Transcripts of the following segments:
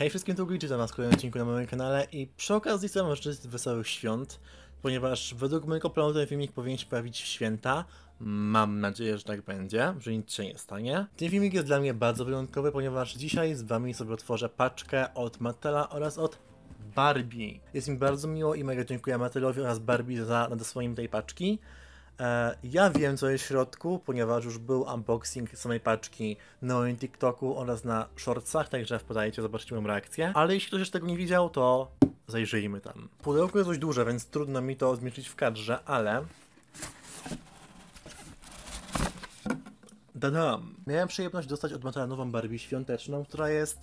Hej wszystkim, tu Glitchy, witam was w kolejnym odcinku na moim kanale i przy okazji chcę wam życzyć wesołych świąt, ponieważ według mojego planu ten filmik powinien się pojawić w święta. Mam nadzieję, że tak będzie, że nic się nie stanie. Ten filmik jest dla mnie bardzo wyjątkowy, ponieważ dzisiaj z wami sobie otworzę paczkę od Mattela oraz od Barbie. Jest mi bardzo miło i mega dziękuję Mattelowi oraz Barbie za nadesłanie tej paczki. E, ja wiem, co jest w środku, ponieważ już był unboxing samej paczki na moim TikToku oraz na shortsach, także wpadajcie, zobaczcie moją reakcję. Ale jeśli ktoś jeszcze tego nie widział, to zajrzyjmy tam. Pudełko jest dość duże, więc trudno mi to zmieścić w kadrze, ale... Dadam! Miałem przyjemność dostać od Matela nową Barbie świąteczną, która jest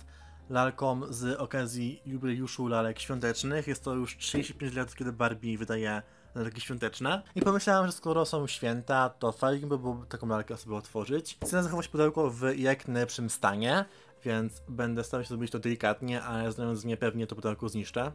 lalką z okazji jubileuszu lalek świątecznych. Jest to już 35 lat, kiedy Barbie wydaje lalki świąteczne. I pomyślałem, że skoro są święta, to fajnie by było taką lalkę sobie otworzyć. Chcę zachować pudełko w jak najlepszym stanie, więc będę starał się zrobić to delikatnie, ale znając mnie pewnie to pudełko zniszczę.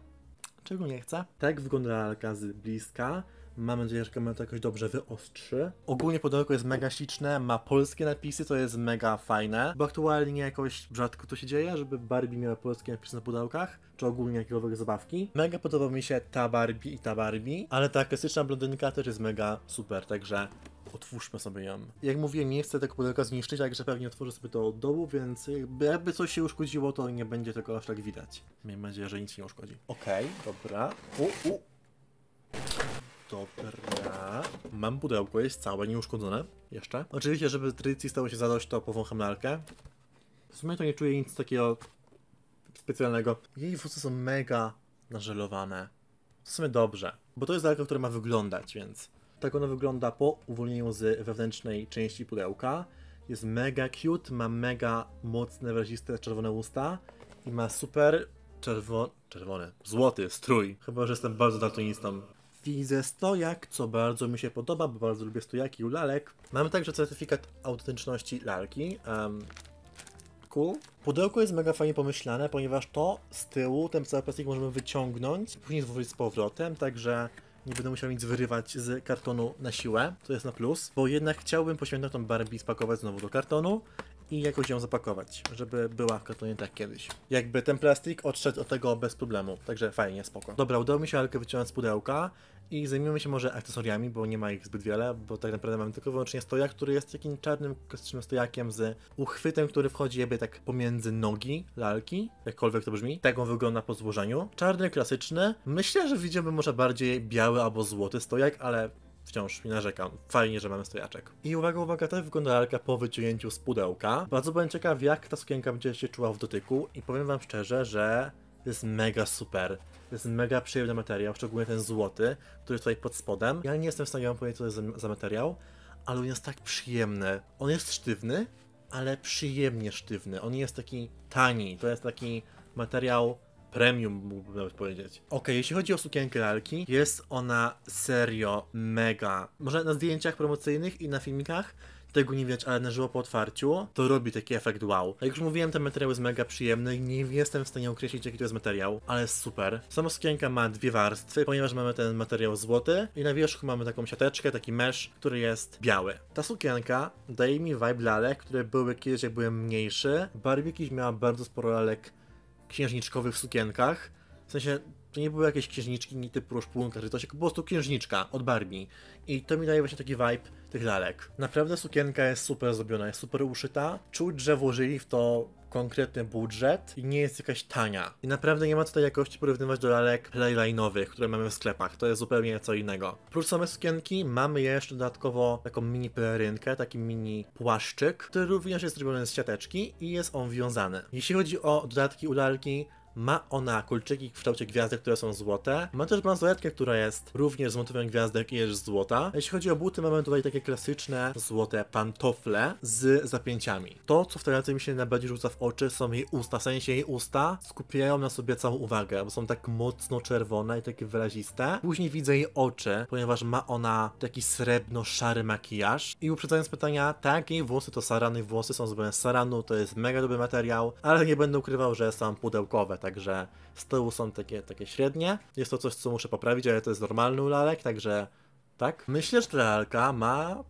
Czego nie chcę. Tak wygląda lalka z bliska. Mam nadzieję, że kamera to jakoś dobrze wyostrzy. Ogólnie pudełko jest mega śliczne, ma polskie napisy, to jest mega fajne, bo aktualnie jakoś rzadko to się dzieje, żeby Barbie miała polskie napisy na pudełkach, czy ogólnie jakiegoś zabawki. Mega podoba mi się ta Barbie i ta Barbie, ale ta klasyczna blondynka też jest mega super, także otwórzmy sobie ją. Jak mówiłem, nie chcę tego pudełka zniszczyć, także pewnie otworzę sobie to od dołu, więc jakby, jakby coś się uszkodziło, to nie będzie tego aż tak widać. Miejmy nadzieję, że nic nie uszkodzi. Okej, okay, dobra. U, u. Dobra. Mam pudełko, jest całe, nieuszkodzone. Jeszcze. Oczywiście, żeby tradycji stało się zadość, to powącham lalkę. W sumie to nie czuję nic takiego specjalnego. Jej włosy są mega nażelowane. W sumie dobrze, bo to jest lalka, która ma wyglądać, więc... Tak ona wygląda po uwolnieniu z wewnętrznej części pudełka. Jest mega cute, ma mega mocne, wyraziste czerwone usta i ma super czerwo... czerwony, złoty strój. Chyba, że jestem bardzo daltonistą widzę stojak, co bardzo mi się podoba, bo bardzo lubię stojaki u lalek. Mamy także certyfikat autentyczności lalki. Um, cool. Pudełko jest mega fajnie pomyślane, ponieważ to z tyłu, ten cały plastik możemy wyciągnąć, później złożyć z powrotem, także nie będę musiał nic wyrywać z kartonu na siłę, to jest na plus, bo jednak chciałbym poświęcić tą Barbie spakować znowu do kartonu i jakoś ją zapakować, żeby była w kartonie tak kiedyś. Jakby ten plastik odszedł od tego bez problemu, także fajnie, spoko. Dobra, udało mi się Alkę wyciągnąć z pudełka i zajmiemy się może akcesoriami, bo nie ma ich zbyt wiele, bo tak naprawdę mamy tylko wyłącznie stojak, który jest jakimś czarnym klasycznym stojakiem z uchwytem, który wchodzi jakby tak pomiędzy nogi lalki, jakkolwiek to brzmi. Tak on wygląda po złożeniu. Czarny, klasyczny. Myślę, że widzimy może bardziej biały biały albo złoty stojak, ale wciąż mi narzekam. Fajnie, że mamy stojaczek. I uwaga, uwaga, tak wygląda lalka po wyciągnięciu z pudełka. Bardzo byłem ciekaw, jak ta sukienka będzie się czuła w dotyku i powiem wam szczerze, że to jest mega super. To jest mega przyjemny materiał, szczególnie ten złoty, który jest tutaj pod spodem. Ja nie jestem w stanie wam powiedzieć, co to jest za, materiał, ale on jest tak przyjemny. On jest sztywny, ale przyjemnie sztywny. On nie jest taki tani. To jest taki materiał premium, mógłbym nawet powiedzieć. Okej, jeśli chodzi o sukienkę lalki, jest ona serio mega. Może na zdjęciach promocyjnych i na filmikach tego nie widać, ale na żywo po otwarciu, to robi taki efekt wow. Jak już mówiłem, ten materiał jest mega przyjemny, nie jestem w stanie określić jaki to jest materiał, ale jest super. Sama sukienka ma dwie warstwy, ponieważ mamy ten materiał złoty i na wierzchu mamy taką siateczkę, taki mesh, który jest biały. Ta sukienka daje mi vibe lalek, które były kiedyś jak byłem mniejszy. Barbie kiedyś miała bardzo sporo lalek księżniczkowych w sukienkach. W sensie to nie były jakieś księżniczki typu Różpunka czy coś, po prostu księżniczka od Barbie. I to mi daje właśnie taki vibe tych lalek. Naprawdę sukienka jest super zrobiona, jest super uszyta. Czuć, że włożyli w to konkretny budżet i nie jest jakaś tania. I naprawdę nie ma tutaj jakości porównywać do lalek playline'owych, które mamy w sklepach. To jest zupełnie co innego. Prócz same sukienki mamy jeszcze dodatkowo taką mini pelerynkę, taki mini płaszczyk, który również jest zrobiony z siateczki i jest on wiązany. Jeśli chodzi o dodatki u lalki, ma ona kolczyki w kształcie gwiazdek, które są złote. Ma też bransoletkę, która jest również z motywem gwiazdek i jest złota. Jeśli chodzi o buty, mamy tutaj takie klasyczne złote pantofle z zapięciami. To, co w tej mi się najbardziej rzuca w oczy, są jej usta. W sensie jej usta skupiają na sobie całą uwagę, bo są tak mocno czerwone i takie wyraziste. Później widzę jej oczy, ponieważ ma ona taki srebrno-szary makijaż. I uprzedzając pytania, tak, jej włosy to sarany, włosy są zrobione z saranu, to jest mega dobry materiał, ale nie będę ukrywał, że są pudełkowe także z tyłu są takie, takie średnie. Jest to coś, co muszę poprawić, ale to jest normalny ulalek, także tak. Myślę, że ta lalka ma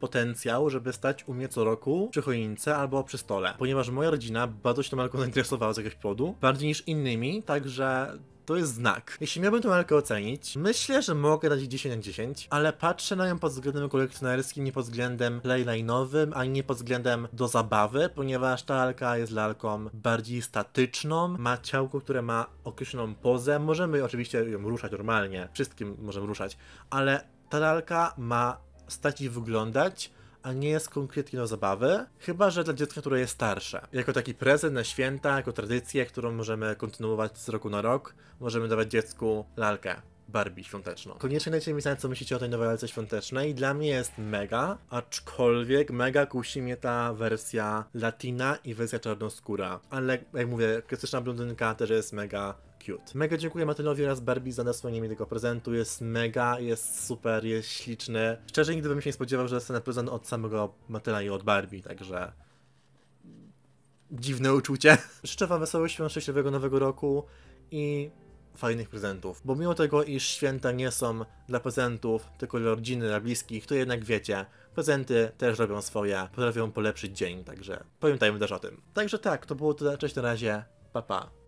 potencjał, żeby stać u mnie co roku przy choince albo przy stole, ponieważ moja rodzina bardzo się tą lalką zainteresowała z jakiegoś powodu, bardziej niż innymi, także to jest znak. Jeśli miałbym tę lalkę ocenić, myślę, że mogę dać 10 na 10, ale patrzę na nią pod względem kolekcjonerskim, nie pod względem playline'owym, ani nie pod względem do zabawy, ponieważ ta lalka jest lalką bardziej statyczną, ma ciałko, które ma określoną pozę, możemy oczywiście ją ruszać normalnie, wszystkim możemy ruszać, ale ta lalka ma stać i wyglądać, a nie jest konkretnie do zabawy, chyba że dla dziecka, które jest starsze. Jako taki prezent na święta, jako tradycję, którą możemy kontynuować z roku na rok, możemy dawać dziecku lalkę. Barbie świąteczną. Koniecznie dajcie mi znać, co myślicie o tej nowej wersji świątecznej. Dla mnie jest mega, aczkolwiek mega kusi mnie ta wersja latina i wersja czarnoskóra. Ale jak mówię, klasyczna blondynka też jest mega cute. Mega dziękuję Matylowi oraz Barbie za nasłanie mi tego prezentu. Jest mega, jest super, jest śliczny. Szczerze nigdy bym się nie spodziewał, że dostanę prezent od samego Matyla i od Barbie, także dziwne uczucie. Życzę Wam wesołych świąt, szczęśliwego nowego roku i fajnych prezentów. Bo mimo tego, iż święta nie są dla prezentów, tylko dla rodziny, dla bliskich, to jednak wiecie, prezenty też robią swoje, potrafią polepszyć dzień, także pamiętajmy też o tym. Także tak, to było to, cześć na razie, pa pa.